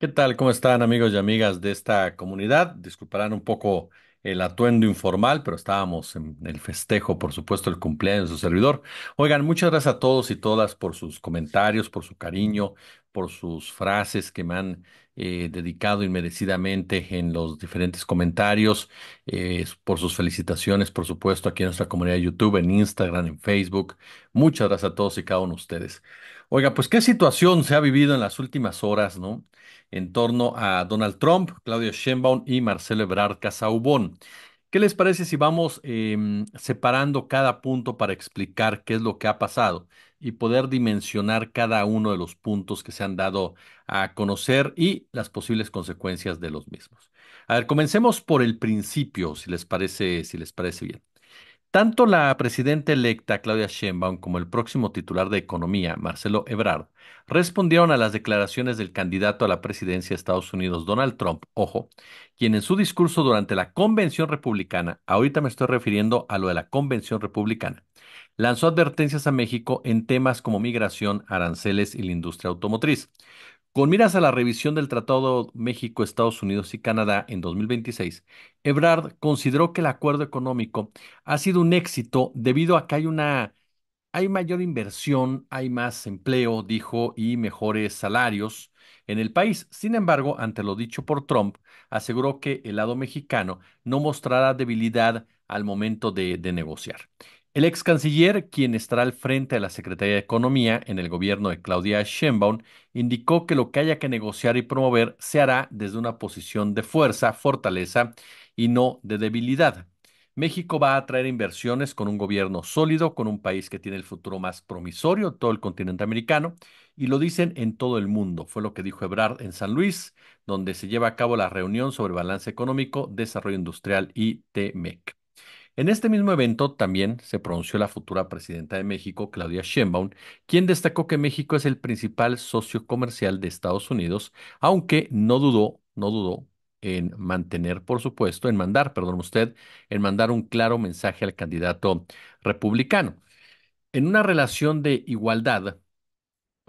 ¿Qué tal? ¿Cómo están amigos y amigas de esta comunidad? Disculparán un poco el atuendo informal, pero estábamos en el festejo, por supuesto, el cumpleaños de su servidor. Oigan, muchas gracias a todos y todas por sus comentarios, por su cariño, por sus frases que me han eh, dedicado inmerecidamente en los diferentes comentarios, eh, por sus felicitaciones, por supuesto, aquí en nuestra comunidad de YouTube, en Instagram, en Facebook. Muchas gracias a todos y cada uno de ustedes. Oiga, pues qué situación se ha vivido en las últimas horas, ¿no? En torno a Donald Trump, Claudio Sheinbaum y Marcelo Ebrard Casaubón. ¿Qué les parece si vamos em, separando cada punto para explicar qué es lo que ha pasado y poder dimensionar cada uno de los puntos que se han dado a conocer y las posibles consecuencias de los mismos? A ver, comencemos por el principio, si les parece, si les parece bien. Tanto la presidenta electa Claudia Sheinbaum como el próximo titular de Economía, Marcelo Ebrard, respondieron a las declaraciones del candidato a la presidencia de Estados Unidos, Donald Trump, ojo, quien en su discurso durante la Convención Republicana, ahorita me estoy refiriendo a lo de la Convención Republicana, lanzó advertencias a México en temas como migración, aranceles y la industria automotriz. Con miras a la revisión del Tratado México, Estados Unidos y Canadá en 2026, Ebrard consideró que el acuerdo económico ha sido un éxito debido a que hay una hay mayor inversión, hay más empleo, dijo, y mejores salarios en el país. Sin embargo, ante lo dicho por Trump, aseguró que el lado mexicano no mostrará debilidad al momento de, de negociar. El ex canciller, quien estará al frente de la Secretaría de Economía en el gobierno de Claudia Sheinbaum, indicó que lo que haya que negociar y promover se hará desde una posición de fuerza, fortaleza y no de debilidad. México va a atraer inversiones con un gobierno sólido, con un país que tiene el futuro más promisorio, todo el continente americano, y lo dicen en todo el mundo. Fue lo que dijo Ebrard en San Luis, donde se lleva a cabo la reunión sobre balance económico, desarrollo industrial y TMEC. En este mismo evento también se pronunció la futura presidenta de México, Claudia Sheinbaum, quien destacó que México es el principal socio comercial de Estados Unidos, aunque no dudó, no dudó en mantener, por supuesto, en mandar, perdón usted, en mandar un claro mensaje al candidato republicano. En una relación de igualdad,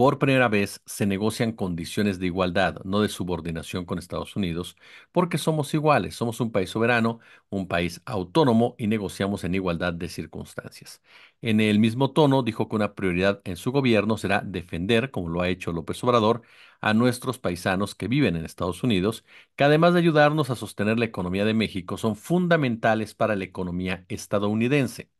por primera vez se negocian condiciones de igualdad, no de subordinación con Estados Unidos, porque somos iguales, somos un país soberano, un país autónomo y negociamos en igualdad de circunstancias. En el mismo tono dijo que una prioridad en su gobierno será defender, como lo ha hecho López Obrador, a nuestros paisanos que viven en Estados Unidos, que además de ayudarnos a sostener la economía de México, son fundamentales para la economía estadounidense.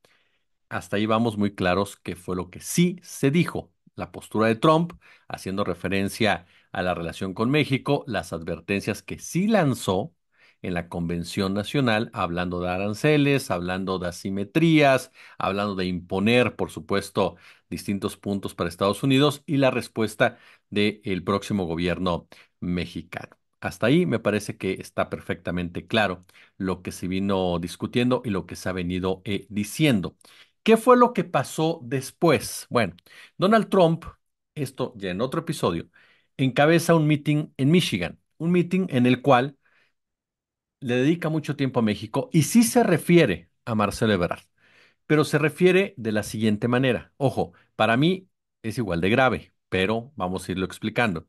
Hasta ahí vamos muy claros que fue lo que sí se dijo la postura de Trump, haciendo referencia a la relación con México, las advertencias que sí lanzó en la Convención Nacional, hablando de aranceles, hablando de asimetrías, hablando de imponer, por supuesto, distintos puntos para Estados Unidos y la respuesta del próximo gobierno mexicano. Hasta ahí me parece que está perfectamente claro lo que se vino discutiendo y lo que se ha venido eh, diciendo. ¿Qué fue lo que pasó después? Bueno, Donald Trump, esto ya en otro episodio, encabeza un meeting en Michigan, un meeting en el cual le dedica mucho tiempo a México y sí se refiere a Marcelo Ebrard, pero se refiere de la siguiente manera. Ojo, para mí es igual de grave, pero vamos a irlo explicando.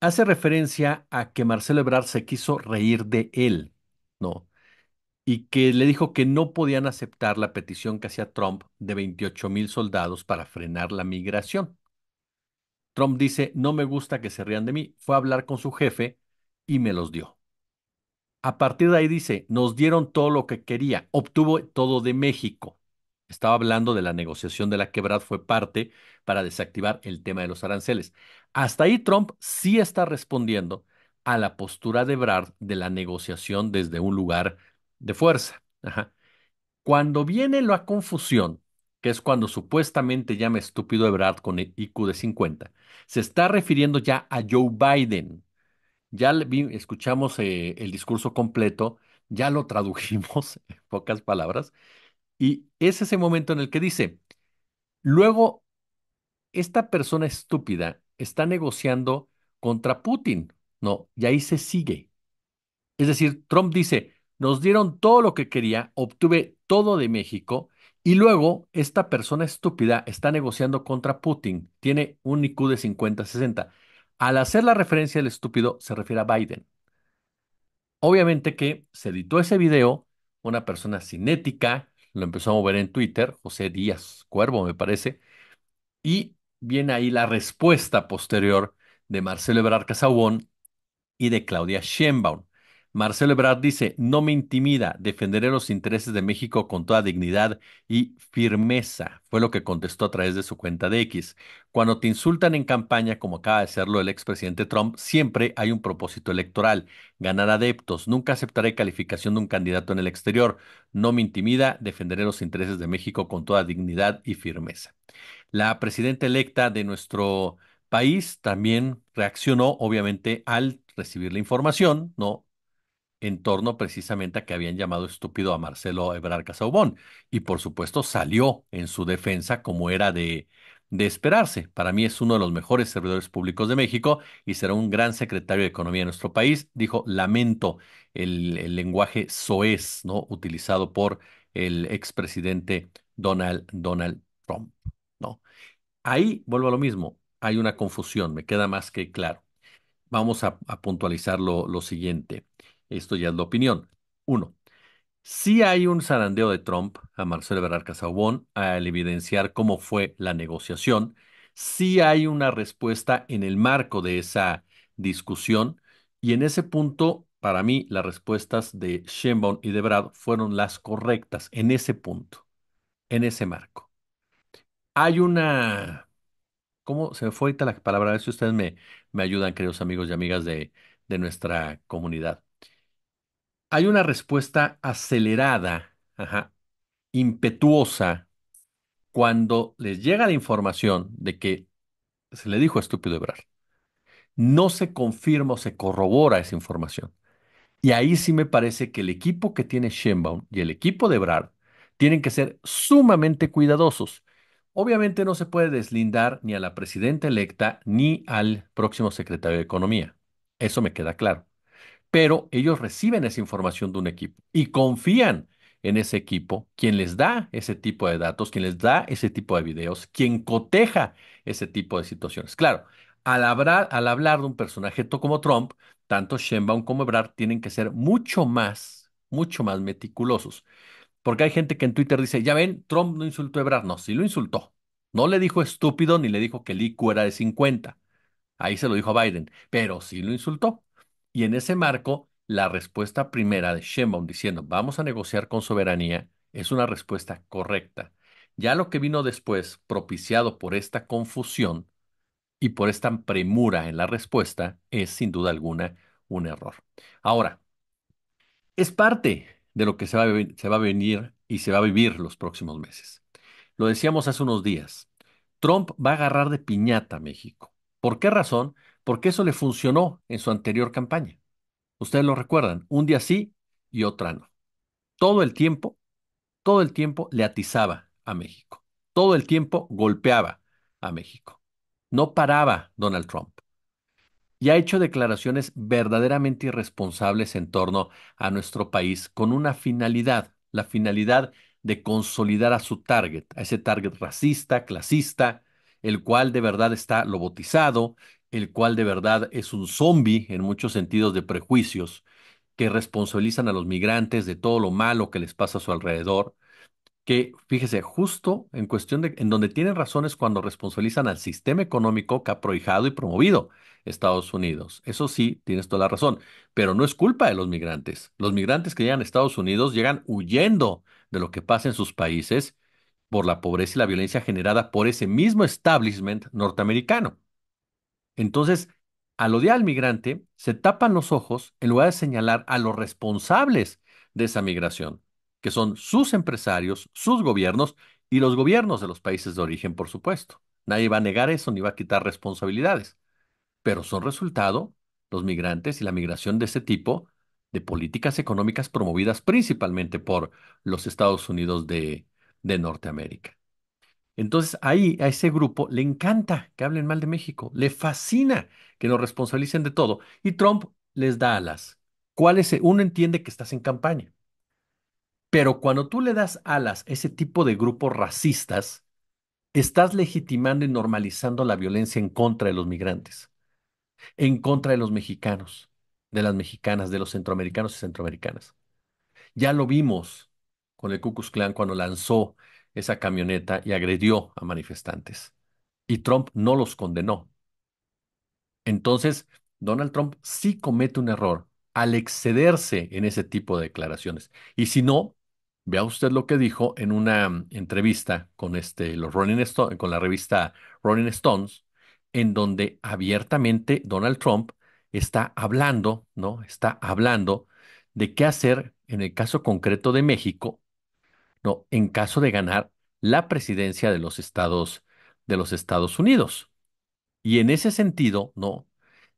Hace referencia a que Marcelo Ebrard se quiso reír de él, ¿no? y que le dijo que no podían aceptar la petición que hacía Trump de 28 mil soldados para frenar la migración. Trump dice, no me gusta que se rían de mí, fue a hablar con su jefe y me los dio. A partir de ahí dice, nos dieron todo lo que quería, obtuvo todo de México. Estaba hablando de la negociación de la que Brad fue parte para desactivar el tema de los aranceles. Hasta ahí Trump sí está respondiendo a la postura de Brad de la negociación desde un lugar de fuerza. Cuando viene la confusión, que es cuando supuestamente llama estúpido Ebrard con el IQ de 50, se está refiriendo ya a Joe Biden. Ya escuchamos eh, el discurso completo, ya lo tradujimos en pocas palabras, y es ese momento en el que dice, luego, esta persona estúpida está negociando contra Putin, no, y ahí se sigue. Es decir, Trump dice, nos dieron todo lo que quería, obtuve todo de México y luego esta persona estúpida está negociando contra Putin, tiene un IQ de 50-60. Al hacer la referencia del estúpido se refiere a Biden. Obviamente que se editó ese video, una persona cinética lo empezó a mover en Twitter, José Díaz Cuervo me parece, y viene ahí la respuesta posterior de Marcelo Ebrard y de Claudia Sheinbaum. Marcelo Ebrard dice, no me intimida, defenderé los intereses de México con toda dignidad y firmeza, fue lo que contestó a través de su cuenta de X. Cuando te insultan en campaña, como acaba de hacerlo el expresidente Trump, siempre hay un propósito electoral, ganar adeptos, nunca aceptaré calificación de un candidato en el exterior, no me intimida, defenderé los intereses de México con toda dignidad y firmeza. La presidenta electa de nuestro país también reaccionó, obviamente, al recibir la información, ¿no? en torno precisamente a que habían llamado estúpido a Marcelo Ebrard Casaubón. Y por supuesto salió en su defensa como era de, esperarse. Para mí es uno de los mejores servidores públicos de México y será un gran secretario de Economía de nuestro país. Dijo, lamento el, lenguaje soez, ¿no? Utilizado por el expresidente Donald, Donald Trump, ¿no? Ahí vuelvo a lo mismo, hay una confusión, me queda más que claro. Vamos a, puntualizar lo siguiente. Esto ya es la opinión. Uno, si hay un zarandeo de Trump a Marcelo Ebrard Casabón al evidenciar cómo fue la negociación. si hay una respuesta en el marco de esa discusión y en ese punto, para mí, las respuestas de Sheinbaum y de Brad fueron las correctas en ese punto, en ese marco. Hay una... ¿Cómo se me fue ahorita la palabra? A ver si ustedes me, me ayudan, queridos amigos y amigas de nuestra comunidad hay una respuesta acelerada, impetuosa, cuando les llega la información de que se le dijo estúpido Ebrard. No se confirma o se corrobora esa información. Y ahí sí me parece que el equipo que tiene Shenbaum y el equipo de Ebrard tienen que ser sumamente cuidadosos. Obviamente no se puede deslindar ni a la presidenta electa ni al próximo secretario de Economía. Eso me queda claro pero ellos reciben esa información de un equipo y confían en ese equipo, quien les da ese tipo de datos, quien les da ese tipo de videos, quien coteja ese tipo de situaciones. Claro, al hablar, al hablar de un personaje como Trump, tanto Shenbaum como Ebrard tienen que ser mucho más, mucho más meticulosos. Porque hay gente que en Twitter dice, ya ven, Trump no insultó a Ebrard. No, sí lo insultó. No le dijo estúpido ni le dijo que el IQ era de 50. Ahí se lo dijo a Biden, pero sí lo insultó. Y en ese marco, la respuesta primera de Sheinbaum diciendo vamos a negociar con soberanía es una respuesta correcta. Ya lo que vino después, propiciado por esta confusión y por esta premura en la respuesta, es sin duda alguna un error. Ahora, es parte de lo que se va, a, se va a venir y se va a vivir los próximos meses. Lo decíamos hace unos días, Trump va a agarrar de piñata a México. ¿Por qué razón? porque eso le funcionó en su anterior campaña. Ustedes lo recuerdan, un día sí y otra no. Todo el tiempo, todo el tiempo le atizaba a México. Todo el tiempo golpeaba a México. No paraba Donald Trump. Y ha hecho declaraciones verdaderamente irresponsables en torno a nuestro país con una finalidad, la finalidad de consolidar a su target, a ese target racista, clasista, el cual de verdad está lobotizado, el cual de verdad es un zombie en muchos sentidos de prejuicios que responsabilizan a los migrantes de todo lo malo que les pasa a su alrededor, que fíjese, justo en cuestión de en donde tienen razones cuando responsabilizan al sistema económico que ha prohijado y promovido Estados Unidos. Eso sí, tienes toda la razón, pero no es culpa de los migrantes. Los migrantes que llegan a Estados Unidos llegan huyendo de lo que pasa en sus países por la pobreza y la violencia generada por ese mismo establishment norteamericano. Entonces, al odiar al migrante, se tapan los ojos en lugar de señalar a los responsables de esa migración, que son sus empresarios, sus gobiernos y los gobiernos de los países de origen, por supuesto. Nadie va a negar eso ni va a quitar responsabilidades, pero son resultado los migrantes y la migración de ese tipo de políticas económicas promovidas principalmente por los Estados Unidos de, de Norteamérica. Entonces ahí a ese grupo le encanta que hablen mal de México, le fascina que nos responsabilicen de todo y Trump les da alas. es? Uno entiende que estás en campaña, pero cuando tú le das alas a ese tipo de grupos racistas, estás legitimando y normalizando la violencia en contra de los migrantes, en contra de los mexicanos, de las mexicanas, de los centroamericanos y centroamericanas. Ya lo vimos con el Ku Clan cuando lanzó esa camioneta y agredió a manifestantes. Y Trump no los condenó. Entonces, Donald Trump sí comete un error al excederse en ese tipo de declaraciones. Y si no, vea usted lo que dijo en una mm, entrevista con, este, con la revista Rolling Stones, en donde abiertamente Donald Trump está hablando, ¿no? Está hablando de qué hacer en el caso concreto de México en caso de ganar la presidencia de los Estados, de los Estados Unidos. Y en ese sentido, no,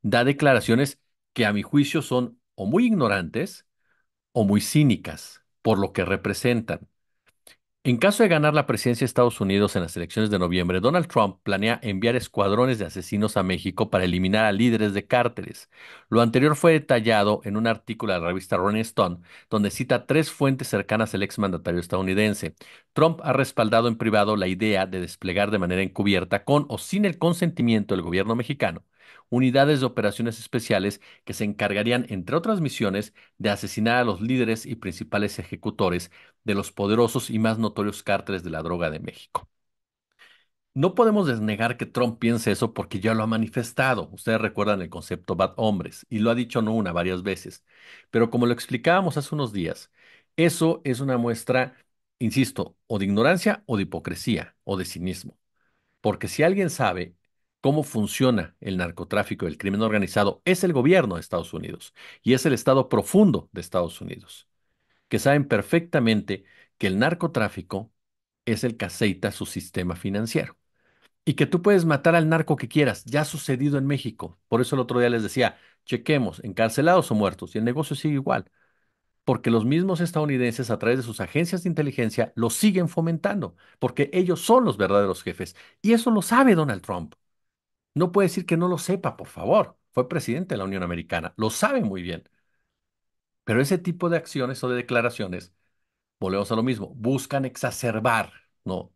da declaraciones que a mi juicio son o muy ignorantes o muy cínicas por lo que representan. En caso de ganar la presidencia de Estados Unidos en las elecciones de noviembre, Donald Trump planea enviar escuadrones de asesinos a México para eliminar a líderes de cárteles. Lo anterior fue detallado en un artículo de la revista Rolling Stone, donde cita tres fuentes cercanas al exmandatario estadounidense. Trump ha respaldado en privado la idea de desplegar de manera encubierta, con o sin el consentimiento del gobierno mexicano, unidades de operaciones especiales que se encargarían, entre otras misiones, de asesinar a los líderes y principales ejecutores de los poderosos y más notorios cárteles de la droga de México. No podemos desnegar que Trump piense eso porque ya lo ha manifestado. Ustedes recuerdan el concepto bad hombres y lo ha dicho no una, varias veces. Pero como lo explicábamos hace unos días, eso es una muestra, insisto, o de ignorancia o de hipocresía o de cinismo. Porque si alguien sabe cómo funciona el narcotráfico y el crimen organizado es el gobierno de Estados Unidos y es el Estado profundo de Estados Unidos, que saben perfectamente que el narcotráfico es el que aceita su sistema financiero y que tú puedes matar al narco que quieras. Ya ha sucedido en México. Por eso el otro día les decía, chequemos, encarcelados o muertos, y el negocio sigue igual. Porque los mismos estadounidenses a través de sus agencias de inteligencia lo siguen fomentando, porque ellos son los verdaderos jefes. Y eso lo sabe Donald Trump. No puede decir que no lo sepa, por favor. Fue presidente de la Unión Americana, lo sabe muy bien. Pero ese tipo de acciones o de declaraciones, volvemos a lo mismo, buscan exacerbar ¿no?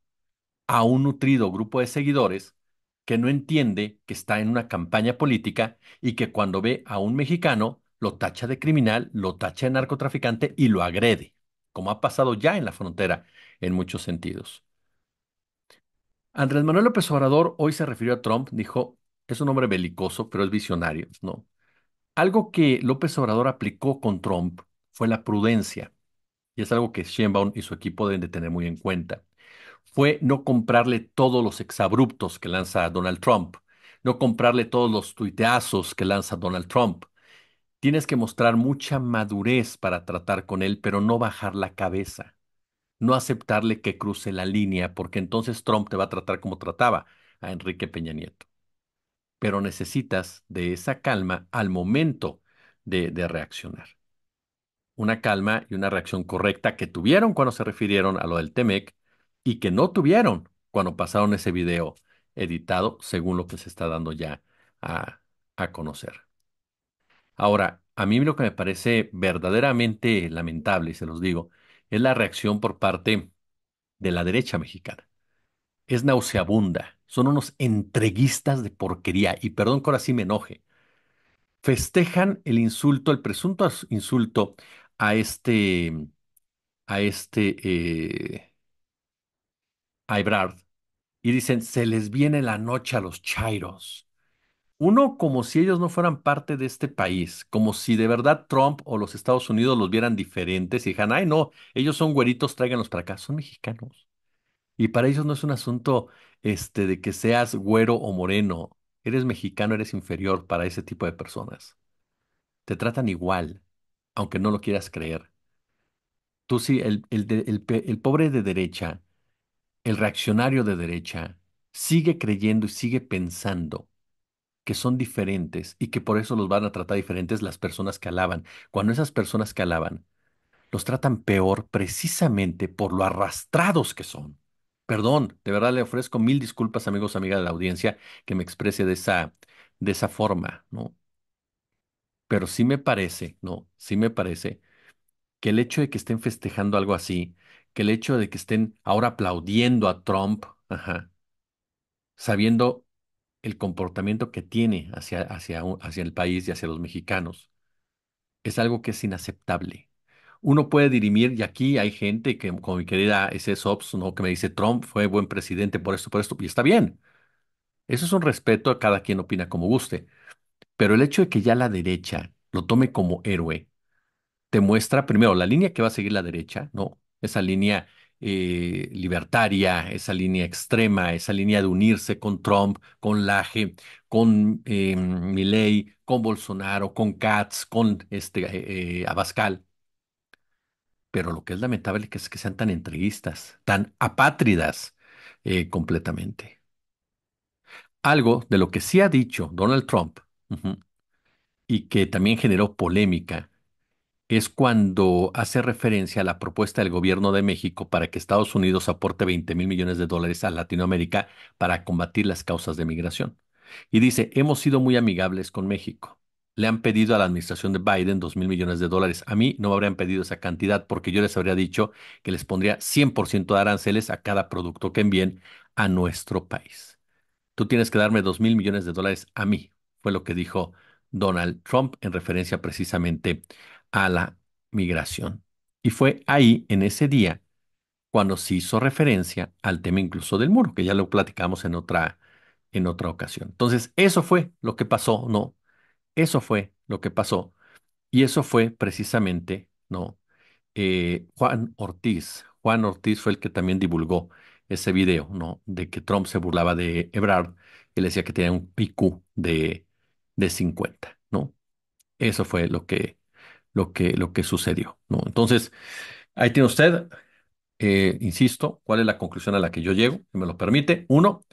a un nutrido grupo de seguidores que no entiende que está en una campaña política y que cuando ve a un mexicano lo tacha de criminal, lo tacha de narcotraficante y lo agrede, como ha pasado ya en la frontera en muchos sentidos. Andrés Manuel López Obrador hoy se refirió a Trump, dijo, es un hombre belicoso, pero es visionario, ¿no? Algo que López Obrador aplicó con Trump fue la prudencia, y es algo que Sheinbaum y su equipo deben de tener muy en cuenta. Fue no comprarle todos los exabruptos que lanza Donald Trump, no comprarle todos los tuiteazos que lanza Donald Trump. Tienes que mostrar mucha madurez para tratar con él, pero no bajar la cabeza no aceptarle que cruce la línea, porque entonces Trump te va a tratar como trataba a Enrique Peña Nieto. Pero necesitas de esa calma al momento de, reaccionar. Una calma y una reacción correcta que tuvieron cuando se refirieron a lo del TEMEC y que no tuvieron cuando pasaron ese video editado según lo que se está dando ya a, a conocer. Ahora, a mí lo que me parece verdaderamente lamentable, y se los digo, es la reacción por parte de la derecha mexicana. Es nauseabunda, son unos entreguistas de porquería, y perdón que ahora sí me enoje. Festejan el insulto, el presunto insulto a este, mm, a este, eh, a Ebrard, y dicen, se les viene la noche a los chairos. Uno, como si ellos no fueran parte de este país, como si de verdad Trump o los Estados Unidos los vieran diferentes y dijeran, ay, no, ellos son güeritos, tráiganlos para acá, son mexicanos. Y para ellos no es un asunto este, de que seas güero o moreno, eres mexicano, eres inferior para ese tipo de personas. Te tratan igual, aunque no lo quieras creer. Tú sí, el, el pobre de derecha, el reaccionario de derecha, sigue creyendo y sigue pensando que son diferentes y que por eso los van a tratar diferentes las personas que alaban. Cuando esas personas que alaban los tratan peor precisamente por lo arrastrados que son. Perdón, de verdad le ofrezco mil disculpas, amigos, amigas de la audiencia, que me exprese de esa, de esa forma, ¿no? Pero sí me parece, ¿no? Sí me parece que el hecho de que estén festejando algo así, que el hecho de que estén ahora aplaudiendo a Trump, ajá, sabiendo el comportamiento que tiene hacia, hacia, hacia el país y hacia los mexicanos es algo que es inaceptable. Uno puede dirimir, y aquí hay gente que, como mi querida ese Ops, ¿no? que me dice, Trump fue buen presidente por esto, por esto, y está bien. Eso es un respeto a cada quien opina como guste. Pero el hecho de que ya la derecha lo tome como héroe, te muestra primero la línea que va a seguir la derecha, ¿no? Esa línea eh, libertaria, esa línea extrema, esa línea de unirse con Trump, con Laje, con eh, Milley, con Bolsonaro, con Katz, con este, eh, Abascal. Pero lo que es lamentable es que sean tan entreguistas, tan apátridas completamente. Algo de lo que sí ha dicho Donald Trump y que también generó polémica es cuando hace referencia a la propuesta del gobierno de México para que Estados Unidos aporte 20 mil millones de dólares a Latinoamérica para combatir las causas de migración. Y dice, hemos sido muy amigables con México. Le han pedido a la administración de Biden 2 mil millones de dólares. A mí no me habrían pedido esa cantidad porque yo les habría dicho que les pondría 100% de aranceles a cada producto que envíen a nuestro país. Tú tienes que darme 2 mil millones de dólares a mí, fue lo que dijo Donald Trump en referencia precisamente a la migración. Y fue ahí, en ese día, cuando se hizo referencia al tema incluso del muro, que ya lo platicamos en otra, en otra ocasión. Entonces, eso fue lo que pasó, ¿no? Eso fue lo que pasó. Y eso fue precisamente, ¿no? Eh, Juan Ortiz. Juan Ortiz fue el que también divulgó ese video, ¿no? De que Trump se burlaba de Ebrard que le decía que tenía un pico de, de 50, ¿no? Eso fue lo que lo que, lo que sucedió. Entonces, ahí tiene usted, eh, insisto, cuál es la conclusión a la que yo llego, si me lo permite. Uno,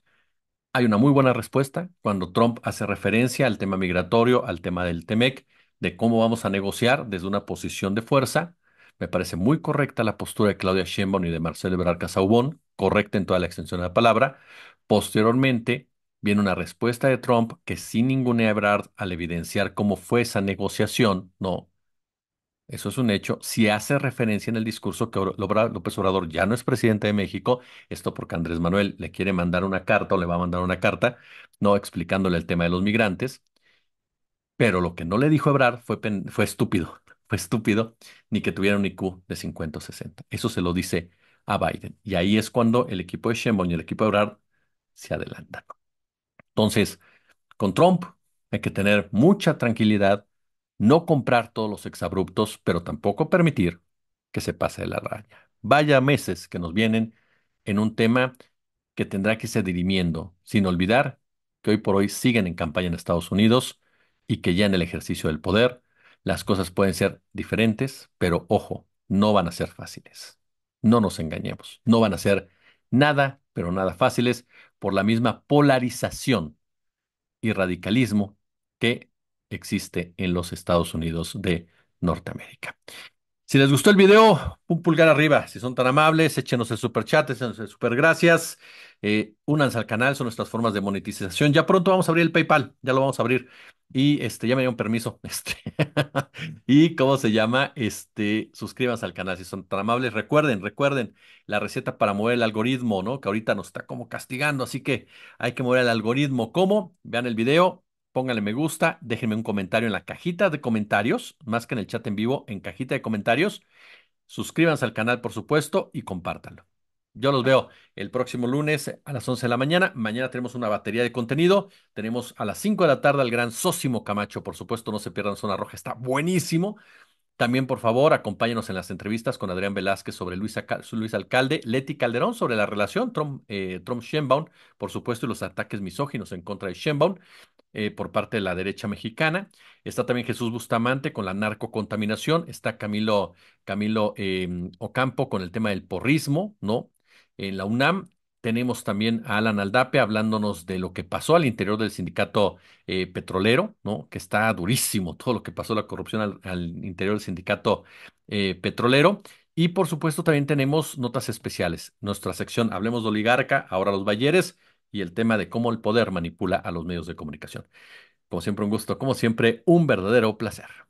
hay una muy buena respuesta cuando Trump hace referencia al tema migratorio, al tema del TEMEC, de cómo vamos a negociar desde una posición de fuerza. Me parece muy correcta la postura de Claudia Sheinbaum y de Marcelo Ebrard Casaubon, correcta en toda la extensión de la palabra. Posteriormente, viene una respuesta de Trump que sin ningún Ebrard al evidenciar cómo fue esa negociación, no eso es un hecho. Si hace referencia en el discurso que López Obrador ya no es presidente de México, esto porque Andrés Manuel le quiere mandar una carta o le va a mandar una carta, no explicándole el tema de los migrantes, pero lo que no le dijo Ebrard fue, fue estúpido, fue estúpido, ni que tuviera un IQ de 50 o 60. Eso se lo dice a Biden. Y ahí es cuando el equipo de Sheinbaum y el equipo de Ebrard se adelantan. Entonces, con Trump hay que tener mucha tranquilidad, no comprar todos los exabruptos, pero tampoco permitir que se pase de la raya. Vaya meses que nos vienen en un tema que tendrá que irse dirimiendo, sin olvidar que hoy por hoy siguen en campaña en Estados Unidos y que ya en el ejercicio del poder las cosas pueden ser diferentes, pero ojo, no van a ser fáciles. No nos engañemos, no van a ser nada, pero nada fáciles por la misma polarización y radicalismo que existe en los Estados Unidos de Norteamérica. Si les gustó el video, un pulgar arriba. Si son tan amables, échenos el super chat, échenos el super gracias. Eh, únanse al canal, son nuestras formas de monetización. Ya pronto vamos a abrir el PayPal, ya lo vamos a abrir. Y este, ya me un permiso. Este. y cómo se llama, este, suscríbanse al canal si son tan amables. Recuerden, recuerden la receta para mover el algoritmo, ¿no? Que ahorita nos está como castigando, así que hay que mover el algoritmo. ¿Cómo? Vean el video, pónganle me gusta, déjenme un comentario en la cajita de comentarios, más que en el chat en vivo, en cajita de comentarios. Suscríbanse al canal, por supuesto, y compártanlo. Yo los veo el próximo lunes a las 11 de la mañana. Mañana tenemos una batería de contenido. Tenemos a las 5 de la tarde al gran Sósimo Camacho. Por supuesto, no se pierdan Zona Roja. Está buenísimo. También, por favor, acompáñenos en las entrevistas con Adrián Velázquez sobre Luis, Luis Alcalde, Leti Calderón sobre la relación trump eh, Trump por supuesto, y los ataques misóginos en contra de Shenbaum eh, por parte de la derecha mexicana. Está también Jesús Bustamante con la narcocontaminación. Está Camilo, Camilo em, Ocampo con el tema del porrismo, ¿no? En la UNAM tenemos también a Alan Aldape hablándonos de lo que pasó al interior del sindicato eh, petrolero, ¿no? Que está durísimo todo lo que pasó, la corrupción al, interior del sindicato eh, petrolero. Y por supuesto también tenemos notas especiales. Nuestra sección Hablemos de Oligarca, ahora los Balleres y el tema de cómo el poder manipula a los medios de comunicación. Como siempre, un gusto, como siempre, un verdadero placer.